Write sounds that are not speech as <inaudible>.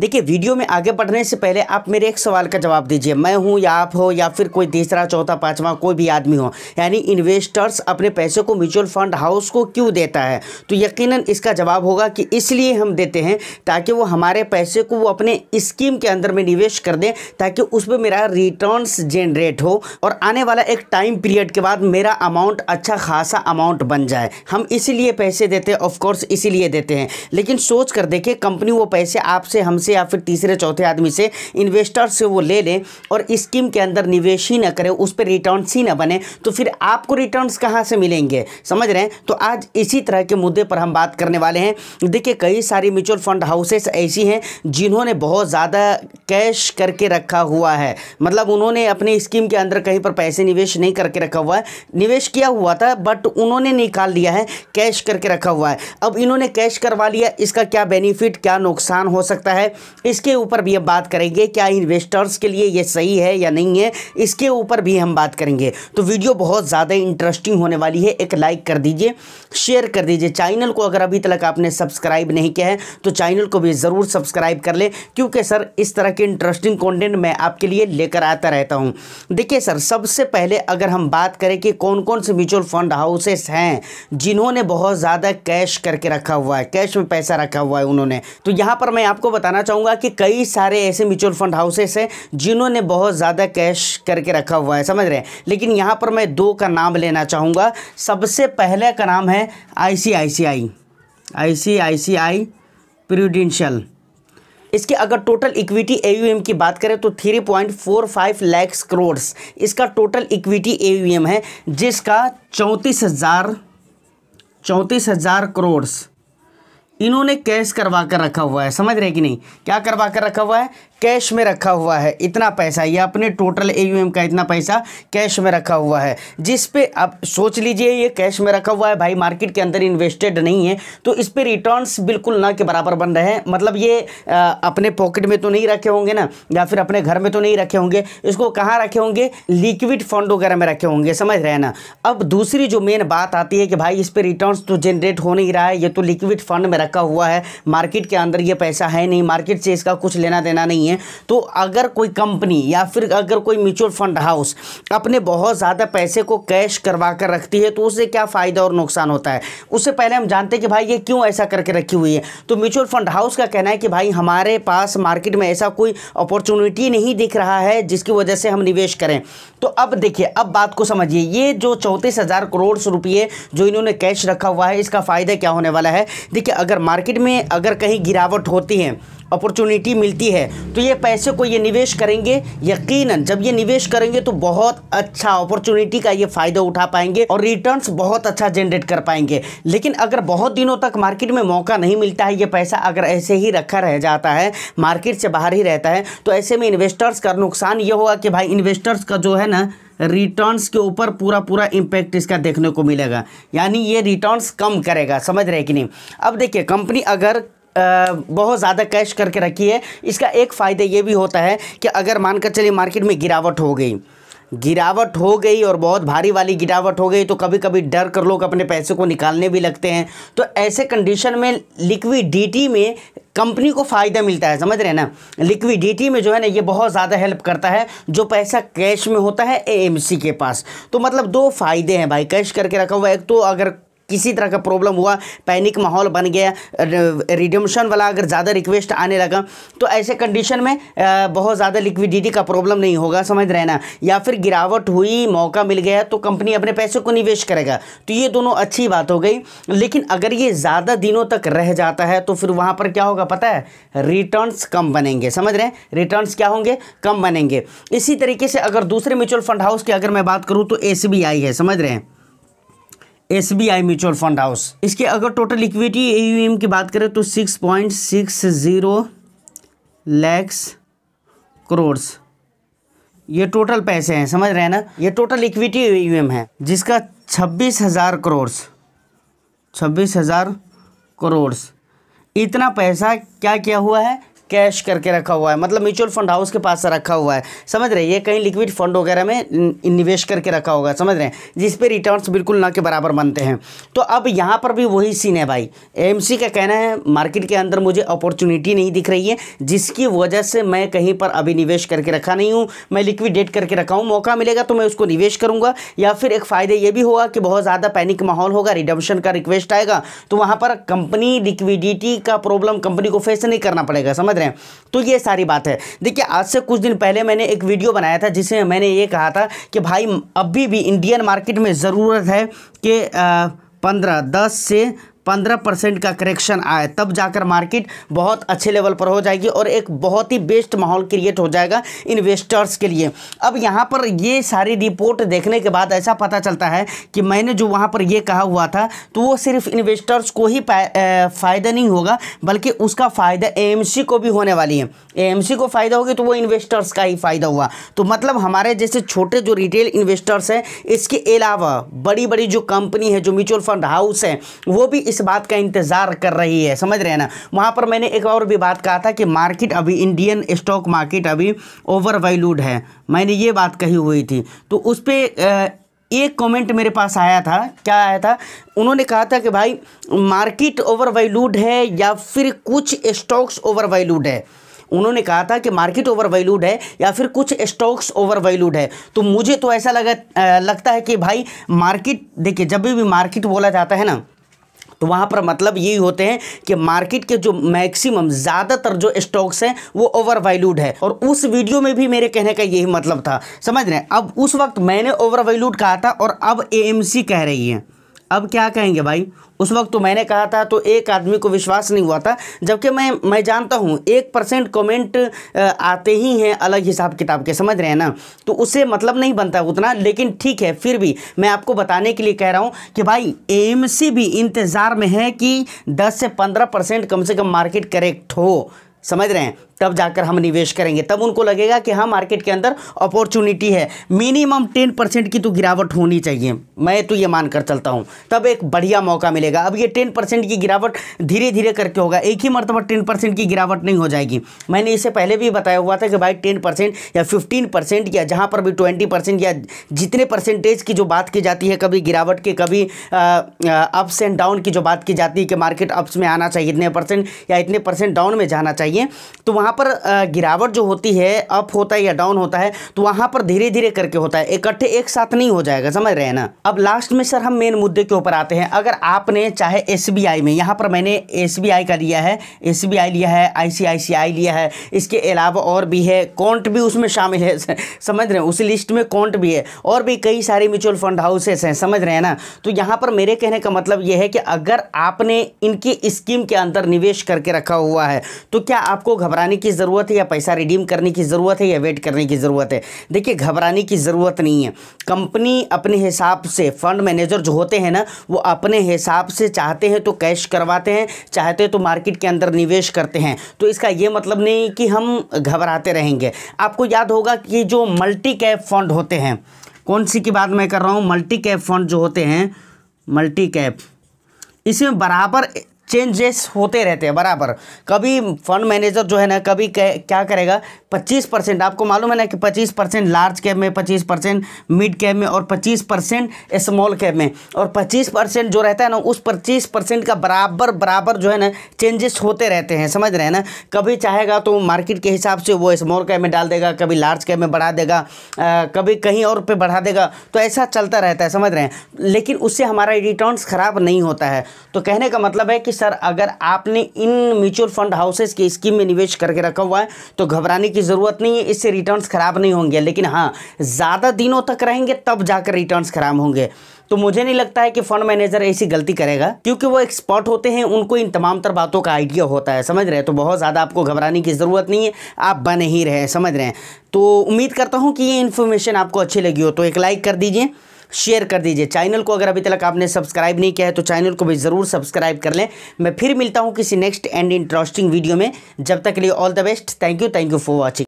देखिए वीडियो में आगे बढ़ने से पहले आप मेरे एक सवाल का जवाब दीजिए मैं हूँ या आप हो या फिर कोई तीसरा चौथा पाँचवा कोई भी आदमी हो यानी इन्वेस्टर्स अपने पैसे को म्यूचुअल फंड हाउस को क्यों देता है तो यकीनन इसका जवाब होगा कि इसलिए हम देते हैं ताकि वो हमारे पैसे को वो अपने स्कीम के अंदर में निवेश कर दें ताकि उस पर मेरा रिटर्न जनरेट हो और आने वाला एक टाइम पीरियड के बाद मेरा अमाउंट अच्छा खासा अमाउंट बन जाए हम इसीलिए पैसे देते हैं ऑफकोर्स इसीलिए देते हैं लेकिन सोच कर देखिए कंपनी वो पैसे आपसे हमसे से या फिर तीसरे चौथे आदमी से इन्वेस्टर से वो ले लें और स्कीम के अंदर निवेश ही ना करें उस पर रिटर्न ही ना बने तो फिर आपको रिटर्न कहाँ से मिलेंगे समझ रहे हैं तो आज इसी तरह के मुद्दे पर हम बात करने वाले हैं देखिए कई सारी म्यूचुअल फंड हाउसेस ऐसी हैं जिन्होंने बहुत ज़्यादा कैश करके रखा हुआ है मतलब उन्होंने अपने स्कीम के अंदर कहीं पर पैसे निवेश नहीं करके रखा हुआ है निवेश किया हुआ था बट उन्होंने निकाल लिया है कैश करके रखा हुआ है अब इन्होंने कैश करवा लिया इसका क्या बेनिफिट क्या नुकसान हो सकता है इसके ऊपर भी हम बात करेंगे क्या इन्वेस्टर्स के लिए ये सही है या नहीं है इसके ऊपर भी हम बात करेंगे तो वीडियो बहुत ज़्यादा इंटरेस्टिंग होने वाली है एक लाइक कर दीजिए शेयर कर दीजिए चैनल को अगर अभी तक आपने सब्सक्राइब नहीं किया है तो चैनल को भी ज़रूर सब्सक्राइब कर लें क्योंकि सर इस तरह के इंटरेस्टिंग कॉन्टेंट मैं आपके लिए लेकर आता रहता हूँ देखिए सर सबसे पहले अगर हम बात करें कि कौन कौन से म्यूचुअल फंड हाउसेस हैं जिन्होंने बहुत ज़्यादा कैश करके रखा हुआ है कैश में पैसा रखा हुआ है उन्होंने तो यहाँ पर मैं आपको बताना चाहूँगा कि कई सारे ऐसे म्यूचुअल फंड हाउसेस हैं जिन्होंने बहुत ज़्यादा कैश करके रखा हुआ है समझ रहे हैं लेकिन यहाँ पर मैं दो का नाम लेना चाहूँगा सबसे पहले का नाम है आई सी आई सी आई आई सी आई सी आई प्रूडेंशियल इसकी अगर टोटल इक्विटी एयूएम की बात करें तो 3.45 लैक्स करोड़ इसका टोटल इक्विटी एयूएम है जिसका चौंतीस हज़ार चौंतीस हज़ार करोड़ इन्होंने कैश करवा कर रखा हुआ है समझ रहे कि नहीं क्या करवा कर रखा हुआ है कैश में रखा हुआ है इतना पैसा ये अपने टोटल ए का इतना पैसा कैश में रखा हुआ है जिस पे आप सोच लीजिए ये कैश में रखा हुआ है भाई मार्केट के अंदर इन्वेस्टेड नहीं है तो इस पर रिटर्न्स बिल्कुल ना के बराबर बन रहे हैं मतलब ये आ, अपने पॉकेट में तो नहीं रखे होंगे ना या फिर अपने घर में तो नहीं रखे होंगे इसको कहाँ रखे होंगे लिक्विड फंड वगैरह में रखे होंगे समझ रहे हैं ना अब दूसरी जो मेन बात आती है कि भाई इस पर रिटर्न तो जनरेट हो नहीं रहा है ये तो लिक्विड फंड में रखा हुआ है मार्केट के अंदर ये पैसा है नहीं मार्केट से इसका कुछ लेना देना नहीं नहीं है तो अगर कोई कंपनी या फिर अगर कोई म्यूचुअल फंड हाउस अपने बहुत ज़्यादा पैसे को कैश करवा कर रखती है तो उससे क्या फ़ायदा और नुकसान होता है उससे पहले हम जानते हैं कि भाई ये क्यों ऐसा करके रखी हुई है तो म्यूचुअल फंड हाउस का कहना है कि भाई हमारे पास मार्केट में ऐसा कोई अपॉर्चुनिटी नहीं दिख रहा है जिसकी वजह से हम निवेश करें तो अब देखिए अब बात को समझिए ये जो चौंतीस हज़ार करोड़ रुपये जो इन्होंने कैश रखा हुआ है इसका फ़ायदा क्या होने वाला है देखिए अगर मार्केट में अगर कहीं गिरावट होती है अपॉर्चुनिटी मिलती है तो ये पैसे को ये निवेश करेंगे यकीनन जब ये निवेश करेंगे तो बहुत अच्छा अपॉर्चुनिटी का ये फ़ायदा उठा पाएंगे और रिटर्न्स बहुत अच्छा जनरेट कर पाएंगे लेकिन अगर बहुत दिनों तक मार्केट में मौका नहीं मिलता है ये पैसा अगर ऐसे ही रखा रह जाता है मार्केट से बाहर ही रहता है तो ऐसे में इन्वेस्टर्स का नुकसान ये होगा कि भाई इन्वेस्टर्स का जो है ना रिटर्न्स के ऊपर पूरा पूरा इम्पैक्ट इसका देखने को मिलेगा यानी ये रिटर्न्स कम करेगा समझ रहे कि नहीं अब देखिए कंपनी अगर बहुत ज़्यादा कैश करके रखी है इसका एक फ़ायदा ये भी होता है कि अगर मानकर चलिए मार्केट में गिरावट हो गई गिरावट हो गई और बहुत भारी वाली गिरावट हो गई तो कभी कभी डर कर लोग अपने पैसे को निकालने भी लगते हैं तो ऐसे कंडीशन में लिक्विडिटी में कंपनी को फ़ायदा मिलता है समझ रहे हैं ना लिक्विडिटी में जो है ना ये बहुत ज़्यादा हेल्प करता है जो पैसा कैश में होता है एएमसी के पास तो मतलब दो फ़ायदे हैं भाई कैश करके रखा हुआ एक तो अगर किसी तरह का प्रॉब्लम हुआ पैनिक माहौल बन गया रिडम्शन वाला अगर ज़्यादा रिक्वेस्ट आने लगा तो ऐसे कंडीशन में बहुत ज़्यादा लिक्विडिटी का प्रॉब्लम नहीं होगा समझ रहे ना या फिर गिरावट हुई मौका मिल गया तो कंपनी अपने पैसे को निवेश करेगा तो ये दोनों अच्छी बात हो गई लेकिन अगर ये ज़्यादा दिनों तक रह जाता है तो फिर वहाँ पर क्या होगा पता है रिटर्न्स कम बनेंगे समझ रहे हैं रिटर्न्स क्या होंगे कम बनेंगे इसी तरीके से अगर दूसरे म्यूचुअल फंड हाउस की अगर मैं बात करूँ तो एस है समझ रहे हैं S B I mutual fund house इसके अगर total equity A U M की बात करें तो six point six zero lakhs crore ये टोटल पैसे हैं समझ रहे हैं ना ये टोटल इक्विटी एम है जिसका छब्बीस हज़ार करोड़ छब्बीस हज़ार करोड़ इतना पैसा क्या क्या हुआ है कैश करके रखा हुआ है मतलब म्यूचुअल फंड हाउस के पास रखा हुआ है समझ रहे हैं ये कहीं लिक्विड फंड वगैरह में निवेश करके रखा होगा समझ रहे हैं जिस पे रिटर्न्स बिल्कुल ना के बराबर बनते हैं तो अब यहाँ पर भी वही सीन है भाई एम का कहना है मार्केट के अंदर मुझे अपॉर्चुनिटी नहीं दिख रही है जिसकी वजह से मैं कहीं पर अभी निवेश करके रखा नहीं हूँ मैं लिक्विडेट करके रखा हूँ मौका मिलेगा तो मैं उसको निवेश करूँगा या फिर एक फ़ायदा ये भी होगा कि बहुत ज़्यादा पैनिक माहौल होगा रिडम्शन का रिक्वेस्ट आएगा तो वहाँ पर कंपनी लिक्विडिटी का प्रॉब्लम कंपनी को फेस नहीं करना पड़ेगा समझ समझ रहे हैं तो ये सारी बात है देखिए आज से कुछ दिन पहले मैंने एक वीडियो बनाया था जिसमें मैंने ये कहा था कि भाई अभी भी इंडियन मार्केट में ज़रूरत है कि पंद्रह दस से पंद्रह परसेंट का करेक्शन आए तब जाकर मार्केट बहुत अच्छे लेवल पर हो जाएगी और एक बहुत ही बेस्ट माहौल क्रिएट हो जाएगा इन्वेस्टर्स के लिए अब यहाँ पर ये सारी रिपोर्ट देखने के बाद ऐसा पता चलता है कि मैंने जो वहाँ पर ये कहा हुआ था तो वो सिर्फ इन्वेस्टर्स को ही फ़ायदा नहीं होगा बल्कि उसका फ़ायदा ए को भी होने वाली है ए को फ़ायदा होगी तो वो इन्वेस्टर्स का ही फ़ायदा हुआ तो मतलब हमारे जैसे छोटे जो रिटेल इन्वेस्टर्स हैं इसके अलावा बड़ी बड़ी जो कंपनी है जो म्यूचुअल फंड हाउस है वो भी इस इस बात का इंतज़ार कर रही है समझ रहे हैं ना वहाँ पर मैंने एक और भी बात कहा था कि मार्केट अभी इंडियन स्टॉक मार्केट अभी ओवर वैल्यूड है मैंने ये बात कही हुई थी तो उस पर एक कमेंट मेरे पास आया था क्या आया था उन्होंने कहा था कि भाई मार्केट ओवर वैल्यूड है या फिर कुछ स्टॉक्स ओवर वैल्यूड है उन्होंने कहा था कि मार्केट ओवर वैल्यूड है या फिर कुछ स्टॉक्स ओवर वैल्यूड है तो मुझे तो ऐसा लगा लगता है कि भाई मार्केट देखिए जब भी मार्केट बोला जाता है ना तो वहां पर मतलब यही होते हैं कि मार्केट के जो मैक्सिमम ज़्यादातर जो स्टॉक्स हैं वो ओवर वैल्यूड है और उस वीडियो में भी मेरे कहने का यही मतलब था समझ रहे हैं अब उस वक्त मैंने ओवर वैल्यूड कहा था और अब ए कह रही है अब क्या कहेंगे भाई उस वक्त तो मैंने कहा था तो एक आदमी को विश्वास नहीं हुआ था जबकि मैं मैं जानता हूँ एक परसेंट कॉमेंट आते ही हैं अलग हिसाब किताब के समझ रहे हैं ना तो उससे मतलब नहीं बनता उतना लेकिन ठीक है फिर भी मैं आपको बताने के लिए कह रहा हूँ कि भाई एम भी इंतज़ार में है कि दस से पंद्रह परसेंट कम से कम मार्केट करेक्ट हो समझ रहे हैं तब जाकर हम निवेश करेंगे तब उनको लगेगा कि हाँ मार्केट के अंदर अपॉर्चुनिटी है मिनिमम टेन परसेंट की तो गिरावट होनी चाहिए मैं तो ये मानकर चलता हूँ तब एक बढ़िया मौका मिलेगा अब ये टेन परसेंट की गिरावट धीरे धीरे करके होगा एक ही मरतबा टेन परसेंट की गिरावट नहीं हो जाएगी मैंने इससे पहले भी बताया हुआ था कि भाई टेन परसेंट या फिफ्टीन परसेंट या जहाँ पर भी ट्वेंटी परसेंट या जितने परसेंटेज की जो बात की जाती है कभी गिरावट की कभी अप्स एंड डाउन की जो बात की जाती है कि मार्केट अप्स में आना चाहिए इतने परसेंट या इतने परसेंट डाउन में जाना चाहिए तो वहाँ वहाँ पर गिरावट जो होती है अप होता है या डाउन होता है तो वहाँ पर धीरे धीरे करके होता है इकट्ठे एक, एक साथ नहीं हो जाएगा समझ रहे हैं ना अब लास्ट में सर हम मेन मुद्दे के ऊपर आते हैं अगर आपने चाहे एस में यहाँ पर मैंने एस का लिया है एस लिया है आई लिया है इसके अलावा और भी है कॉन्ट भी उसमें शामिल है <laughs> समझ रहे हैं उस लिस्ट में कॉन्ट भी है और भी कई सारे म्यूचुअल फंड हाउसेस हैं समझ रहे हैं ना तो यहाँ पर मेरे कहने का मतलब यह है कि अगर आपने इनकी स्कीम के अंदर निवेश करके रखा हुआ है तो क्या आपको घबराने करने की ज़रूरत है या पैसा रिडीम करने की ज़रूरत है या वेट करने की ज़रूरत है देखिए घबराने की ज़रूरत नहीं है कंपनी अपने हिसाब से फंड मैनेजर जो होते हैं ना वो अपने हिसाब से चाहते हैं तो कैश करवाते हैं चाहते हैं तो मार्केट के अंदर निवेश करते हैं तो इसका ये मतलब नहीं कि हम घबराते रहेंगे आपको याद होगा कि जो मल्टी कैप फंड होते हैं कौन सी की बात मैं कर रहा हूँ मल्टी कैप फंड जो होते हैं मल्टी कैप इसमें बराबर चेंजेस होते रहते हैं बराबर कभी फंड मैनेजर जो है ना कभी क्या करेगा 25 परसेंट आपको मालूम है ना कि 25 परसेंट लार्ज कैप में 25 परसेंट मिड कैप में और 25 परसेंट स्मॉल कैप में और 25 परसेंट जो रहता है ना उस 25 परसेंट का बराबर बराबर जो है ना चेंजेस होते रहते हैं समझ रहे हैं ना कभी चाहेगा तो मार्केट के हिसाब से वो स्मॉल कैप में डाल देगा कभी लार्ज कैप में बढ़ा देगा आ, कभी कहीं और पर बढ़ा देगा तो ऐसा चलता रहता है समझ रहे हैं लेकिन उससे हमारा रिटर्न ख़राब नहीं होता है तो कहने का मतलब है कि सर अगर आपने इन म्यूचुअल फंड हाउसेस की स्कीम में निवेश करके रखा हुआ है तो घबराने की ज़रूरत नहीं है इससे रिटर्न्स ख़राब नहीं होंगे लेकिन हाँ ज़्यादा दिनों तक रहेंगे तब जाकर रिटर्न्स ख़राब होंगे तो मुझे नहीं लगता है कि फंड मैनेजर ऐसी गलती करेगा क्योंकि वो एक्सपर्ट होते हैं उनको इन तमाम तर बातों का आइडिया होता है समझ रहे हैं तो बहुत ज़्यादा आपको घबराने की ज़रूरत नहीं है आप बने ही रहे समझ रहे हैं तो उम्मीद करता हूँ कि ये इन्फॉर्मेशन आपको अच्छी लगी हो तो एक लाइक कर दीजिए शेयर कर दीजिए चैनल को अगर अभी तक आपने सब्सक्राइब नहीं किया है तो चैनल को भी ज़रूर सब्सक्राइब कर लें मैं फिर मिलता हूँ किसी नेक्स्ट एंड इंटरेस्टिंग वीडियो में जब तक के लिए all the best thank you thank you for watching